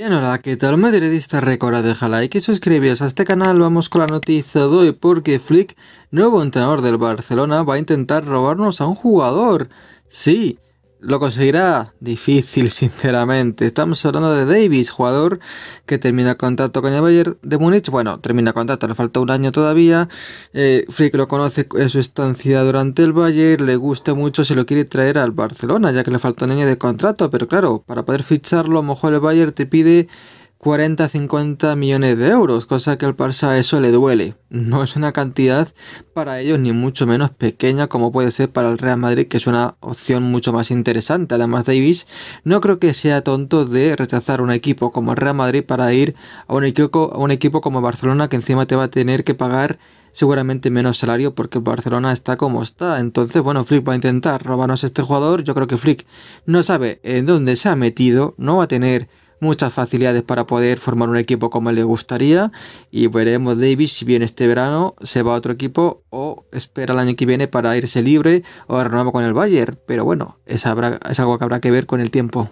Bien, hola, ¿qué tal? Me esta dejar de y que a este canal. Vamos con la noticia de hoy porque Flick, nuevo entrenador del Barcelona, va a intentar robarnos a un jugador. Sí, ¿Lo conseguirá? Difícil, sinceramente. Estamos hablando de Davis, jugador que termina contrato con el Bayern de Múnich. Bueno, termina contrato, le falta un año todavía. Eh, Frick lo conoce en su estancia durante el Bayern, le gusta mucho, se lo quiere traer al Barcelona, ya que le falta un año de contrato. Pero claro, para poder ficharlo, a lo mejor el Bayern te pide 40-50 millones de euros, cosa que al Barça eso le duele. No es una cantidad para ellos ni mucho menos pequeña como puede ser para el Real Madrid, que es una opción mucho más interesante. Además, Davis no creo que sea tonto de rechazar un equipo como el Real Madrid para ir a un equipo, un equipo como Barcelona, que encima te va a tener que pagar seguramente menos salario porque Barcelona está como está. Entonces, bueno, Flick va a intentar robarnos este jugador. Yo creo que Flick no sabe en dónde se ha metido, no va a tener muchas facilidades para poder formar un equipo como le gustaría y veremos Davis si bien este verano se va a otro equipo o espera el año que viene para irse libre o renovar con el Bayern, pero bueno, habrá, es algo que habrá que ver con el tiempo.